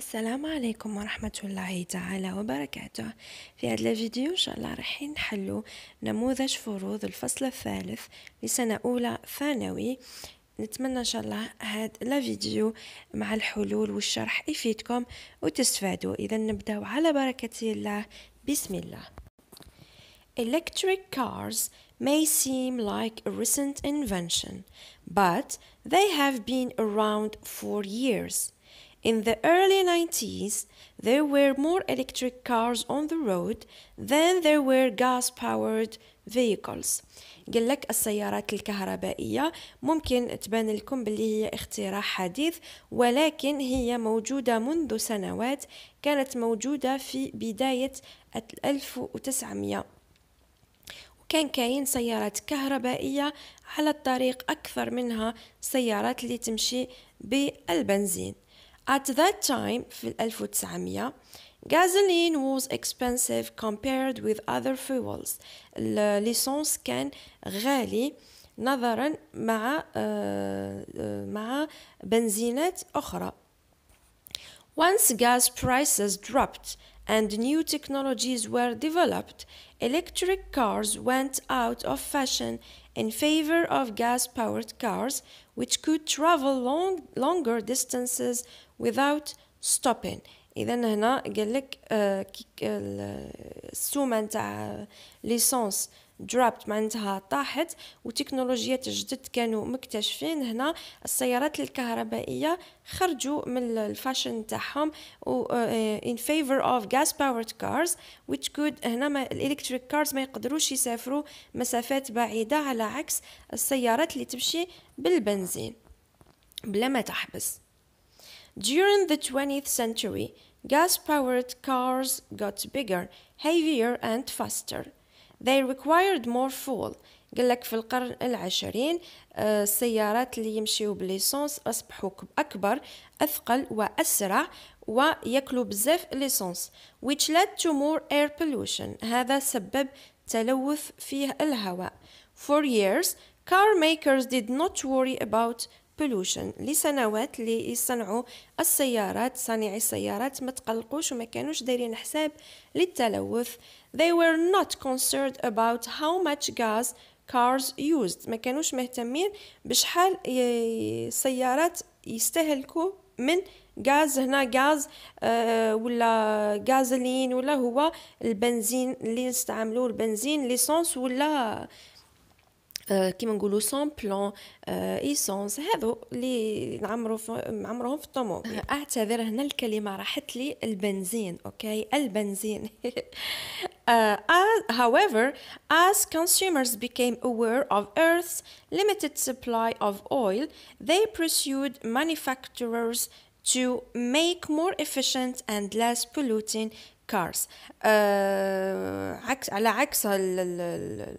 السلام عليكم ورحمة الله تعالى وبركاته في هذا الفيديو إن شاء الله راح نحلو نموذج فروض الفصل الثالث لسنة أولى ثانوي نتمنى إن شاء الله هذا الفيديو مع الحلول والشرح يفيدكم وتستفادوا إذا نبدأ على بركة الله بسم الله Electric cars may seem like a recent invention, but they have been around for years. In the early 90s, there were more electric cars on the road than there were gas powered vehicles. قال لك السيارات الكهربائية ممكن تبان لكم باللي هي اختراع حديث ولكن هي موجودة منذ سنوات كانت موجودة في بداية 1900 كان كاين سيارات كهربائية على الطريق أكثر منها سيارات اللي تمشي بالبنزين At that time, في 1900, gasoline was expensive compared with other fuels. الليسونس كان غالي نظرا مع مع بنزينات أخرى. Once gas prices dropped and new technologies were developed, electric cars went out of fashion in favor of gas powered cars, which could travel long, longer distances without stopping اذا هنا قال آه، لك السومه نتاع ليسونس دروبت معناتها طاحت وتكنولوجيا جدد كانوا مكتشفين هنا السيارات الكهربائيه خرجوا من الفاشن تاعهم و آه، in favor of gas powered cars which could هنا ما الالكتريك كارز ما يقدروش يسافروا مسافات بعيده على عكس السيارات اللي تمشي بالبنزين بلا ما تحبس During the 20th century, gas powered cars got bigger, heavier, and faster. They required more fuel. قال لك في القرن العشرين السيارات اللي يمشيو بليسونس أصبحوا أكبر أثقل وأسرع وياكلوا بزاف ليسونس which led to more air pollution هذا سبب تلوث في الهواء For years, car makers did not worry about بولوشن لسنوات اللي يصنعوا السيارات صانعي السيارات ما تقلقوش وما كانوش دايرين حساب للتلوث they were not concerned about how much gas cars used ما كانوش مهتمين بشحال السيارات يستهلكوا من غاز هنا غاز آه ولا غازلين ولا هو البنزين اللي نستعملوه البنزين ليسونس ولا كيما نقولوا سون بلون ايسونس هذو اللي نعمروا نعمروهم في الطوموبيل اعتذر هنا الكلمه راحت لي البنزين اوكي البنزين however as consumers became aware of earth's limited supply of oil they pursued manufacturers to make more efficient and less polluting كارز آه عكس على عكس اللي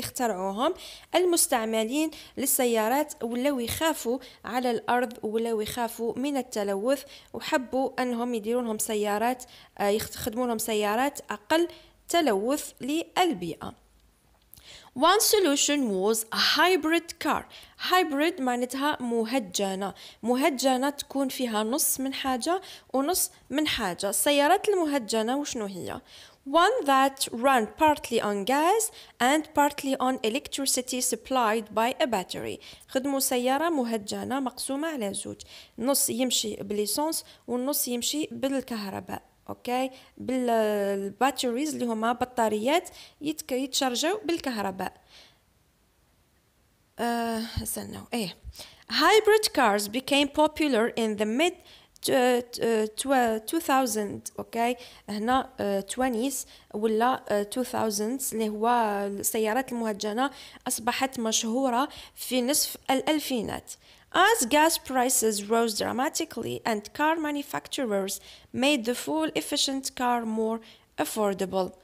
اخترعوهم المستعملين للسيارات ولاو يخافوا على الارض ولاو يخافوا من التلوث وحبوا انهم يديرونهم سيارات آه يخدمونهم سيارات اقل تلوث للبيئه One solution was a hybrid car. Hybrid معناتها مهجنة مهجنة تكون فيها نص من حاجة ونص من حاجة السيارات المهجنة وشنو هي؟ One that run partly on gas and partly on electricity supplied by a battery. خدموا سيارة مهجنة مقسومة على زوج نص يمشي بليسونس والنص يمشي بالكهرباء اوكي بالباتريز اللي هما بطاريات يتك... يتشارجاو بالكهرباء آه، استنوا uh, ايه hybrid cars became popular in the mid 2000 اوكي هنا 20 آه، ولا 2000 آه، اللي هو السيارات المهجنه اصبحت مشهوره في نصف الالفينات As gas prices rose dramatically and car manufacturers made the full efficient car more affordable.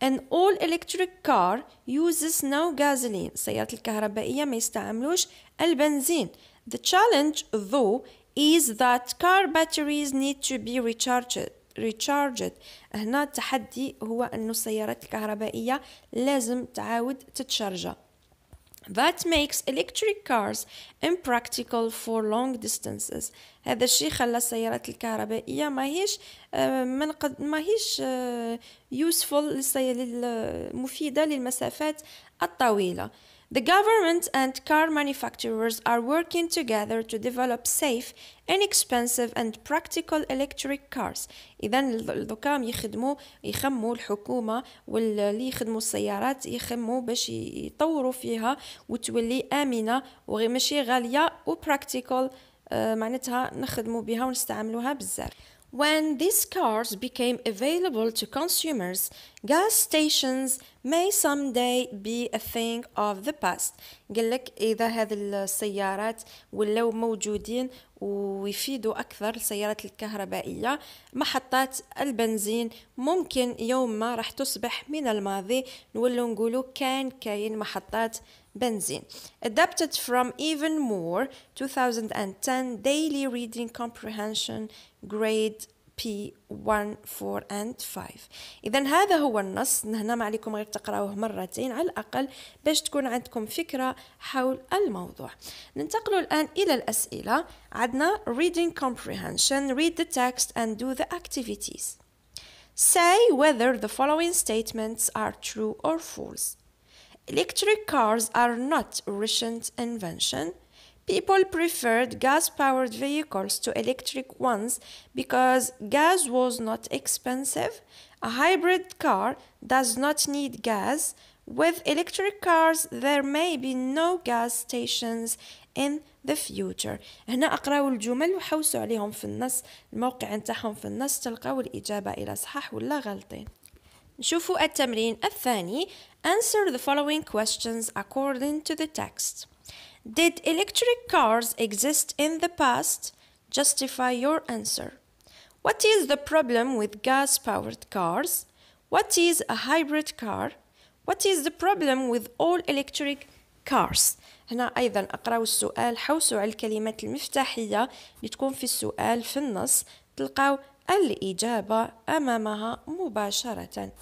An all electric car uses no gasoline. السيارات الكهربائية ما يستعملوش البنزين. The challenge though is that car batteries need to be recharged recharged هنا التحدي هو انه السيارات الكهربائية لازم تعاود تتشارجا That makes electric cars impractical for long distances هذا الشيء خلى السيارات الكهربائية ماهيش آه، من قد ماهيش آه، useful مفيدة للمسافات الطويلة The government and car manufacturers are working together to develop safe, inexpensive and practical electric cars. إذا الحكام يخدموا يخموا الحكومة واللي يخدموا السيارات يخموا باش يطوروا فيها وتولي آمنة ماشي غالية و practical آه، معناتها نخدموا بها ونستعملوها بزاف When these cars became available to consumers, gas stations may someday be a thing of the past لك إذا هذه السيارات ولاو موجودين ويفيدوا أكثر السيارات الكهربائية محطات البنزين ممكن يوم ما راح تصبح من الماضي نولو نقولو كان كاين محطات بنزين. Adapted from even more 2010 daily reading comprehension grade P1 4 and 5 اذا هذا هو النص هنا ما عليكم غير تقراوه مرتين على الاقل باش تكون عندكم فكرة حول الموضوع ننتقل الان الى الأسئلة. عدنا reading comprehension read the text and do the activities say whether the following statements are true or false electric cars are not a recent invention people preferred gas powered vehicles to electric ones because gas was not expensive. A hybrid car does not need gas. With electric cars, there may be no gas stations in the future هنا اقراو الجمل وحوسوا عليهم في النص الموقع نتاعهم في النص تلقوا الإجابة الى صحاح ولا غلطين نشوفوا التمرين الثاني answer the following questions according to the text did electric cars exist in the past? Justify your answer. What is the problem with gas powered cars? What is a hybrid car? What is the problem with all electric cars? هنا أيضا أقرأوا السؤال حوسوا على الكلمات المفتاحية اللي تكون في السؤال في النص تلقاو الإجابة أمامها مباشرة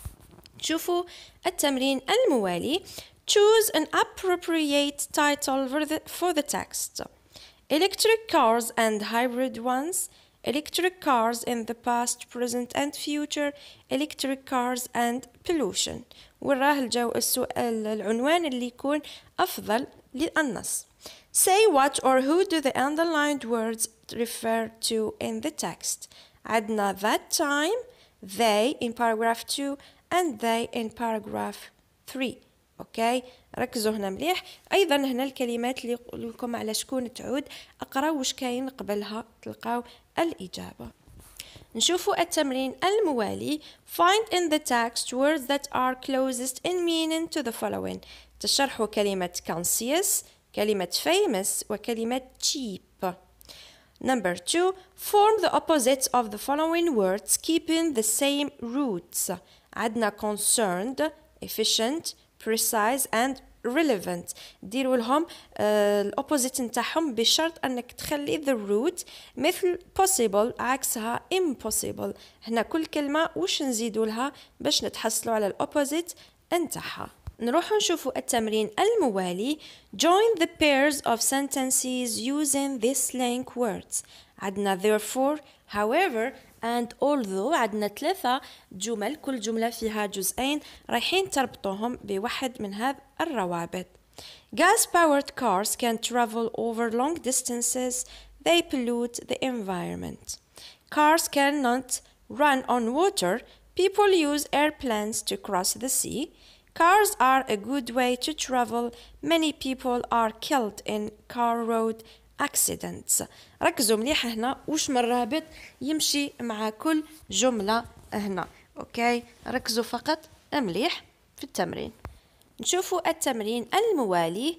شوفوا التمرين الموالي choose an appropriate title for the, for the text. Electric cars and hybrid ones, electric cars in the past, present and future, electric cars and pollution. وراه الجو السؤال العنوان اللي يكون أفضل للنص. Say what or who do the underlined words refer to in the text. عندنا that time, they in paragraph 2 and they in paragraph 3. اوكي ركزوا هنا مليح ايضا هنا الكلمات اللي يقول لكم على شكون تعود اقراو واش كاين قبلها تلقاو الاجابه نشوفوا التمرين الموالي find in the text words that are closest in meaning to the following تشرحوا كلمة conscious كلمة famous وكلمة cheap number two form the opposites of the following words keeping the same roots عندنا concerned efficient precise and relevant ديروا لهم الاوبوزيت آه، نتاعهم بشرط انك تخلي the root مثل possible عكسها impossible هنا كل كلمه واش نزيدوا لها باش نتحصلوا على الاوبوزيت نتاعها نروح نشوفوا التمرين الموالي join the pairs of sentences using this link words عندنا therefore however and although عندنا ثلاثة جمل كل جملة فيها جزئين رايحين تربطوهم بواحد من هذا الروابط Gas-powered cars can travel over long distances. They pollute the environment. Cars cannot run on water. People use airplanes to cross the sea. Cars are a good way to travel. Many people are killed in car road accidents ركزوا مليح هنا واش من رابط يمشي مع كل جملة هنا اوكي ركزوا فقط مليح في التمرين نشوفوا التمرين الموالي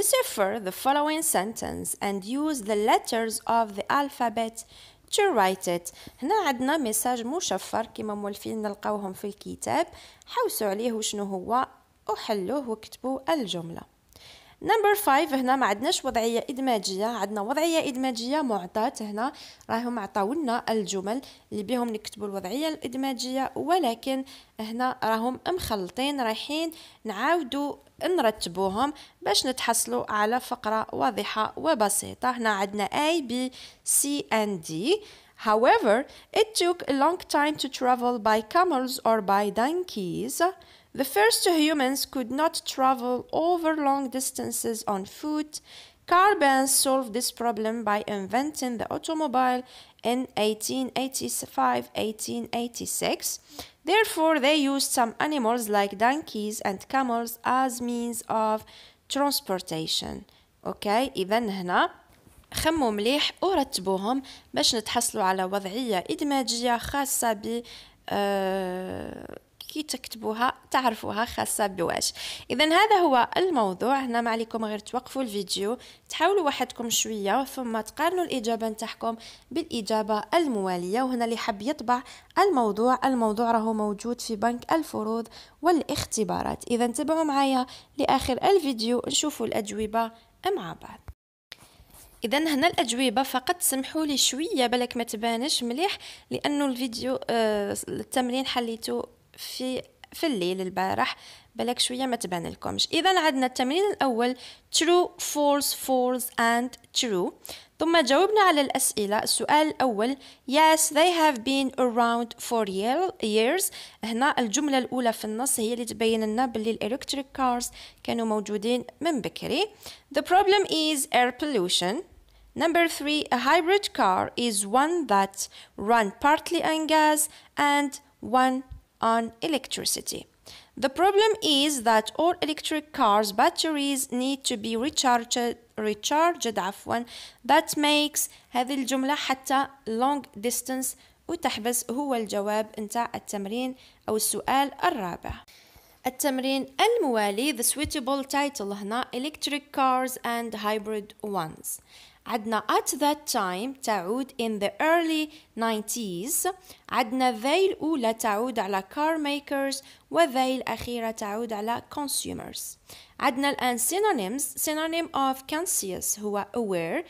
Decipher the following sentence and use the letters of the alphabet to write it هنا عندنا ميساج مشفر كما مولفين نلقاوهم في الكتاب حوسوا عليه وشنو هو وحلوه وكتبوا الجمله نمبر 5 هنا ما عندناش وضعيه ادماجيه عندنا وضعيه ادماجيه معطات هنا راهم عطاولنا الجمل اللي بهم نكتبوا الوضعيه الادماجيه ولكن هنا راهم مخلطين رايحين نعاودوا نرتبوهم باش نتحصلوا على فقره واضحه وبسيطه هنا عندنا اي بي سي ان دي however it took a long time to travel by camels or by donkeys The first humans could not travel over long distances on foot. Carbon solved this problem by inventing the automobile in 1885-1886. Therefore, they used some animals like donkeys and camels as means of transportation. Okay, even هنا خموا مليح ورتبوهم باش نتحصلوا على وضعية إدماجية خاصة ب كي تكتبوها تعرفوها خاصة بواش إذا هذا هو الموضوع هنا ما عليكم غير توقفوا الفيديو تحاولوا وحدكم شوية ثم تقارنوا الإجابة نتاعكم بالإجابة الموالية وهنا اللي حب يطبع الموضوع الموضوع راهو موجود في بنك الفروض والاختبارات إذا تابعوا معايا لآخر الفيديو نشوفوا الأجوبة مع بعض اذا هنا الاجوبه فقط سمحوا لي شويه بالك ما تبانش مليح لانه الفيديو آه التمرين حليته في في الليل البارح بلك شويه ما تبان لكمش اذا عندنا التمرين الاول true false false and true ثم جاوبنا على الاسئله السؤال الاول yes they have been around for years هنا الجمله الاولى في النص هي اللي تبين لنا باللي الالكتريك كارز كانوا موجودين من بكري the problem is air pollution Number three, a hybrid car is one that run partly on gas and one on electricity. The problem is that all electric cars' batteries need to be recharged recharged عفوا that makes هذه الجملة حتى long distance وتحبس هو الجواب انتع التمرين أو السؤال الرابع التمرين الموالي the suitable title هنا electric cars and hybrid ones عدنا at that time تعود in the early 90s عدنا they الأولى تعود على car makers و they الأخيرة تعود على consumers عدنا الآن synonyms synonym of conscious هو aware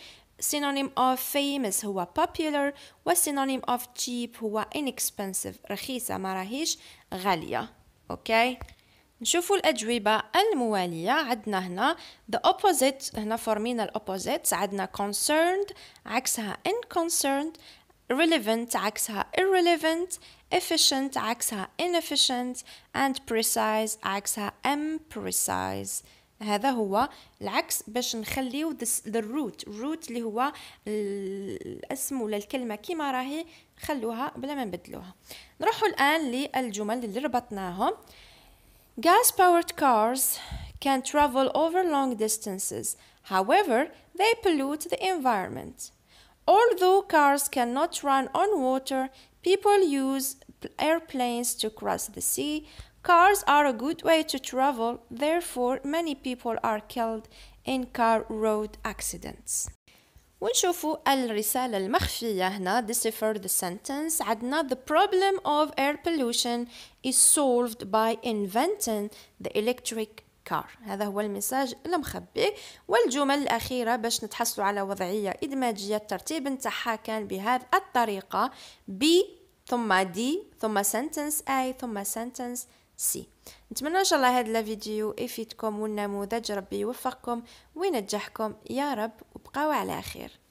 synonym of famous هو popular و synonym of cheap هو inexpensive رخيصة ما راهيش غالية اوكي okay. نشوفوا الأجوبة الموالية عندنا هنا the opposite هنا فورمينا الأوبوزيت عندنا concerned عكسها unconcerned relevant عكسها irrelevant efficient عكسها inefficient and precise عكسها imprecise هذا هو العكس باش نخليو the root root اللي هو الاسم ولا الكلمه كيما راهي خلوها بلا ما نبدلوها نروحوا الان للجمل اللي ربطناهم Gas powered cars can travel over long distances, however, they pollute the environment. Although cars cannot run on water, people use airplanes to cross the sea. Cars are a good way to travel, therefore, many people are killed in car road accidents. ونشوفوا الرسالة المخفية هنا decipher the sentence عندنا the problem of air pollution is solved by inventing the electric car هذا هو المساج المخبي والجمل الأخيرة باش نتحصلوا على وضعية إدماجية الترتيب نتاعها كان بهذه الطريقة ب ثم دي ثم sentence A ثم sentence سي نتمنى ان شاء الله هذا الفيديو يفيدكم والنموذج ربي يوفقكم وينجحكم يا رب وبقاو على خير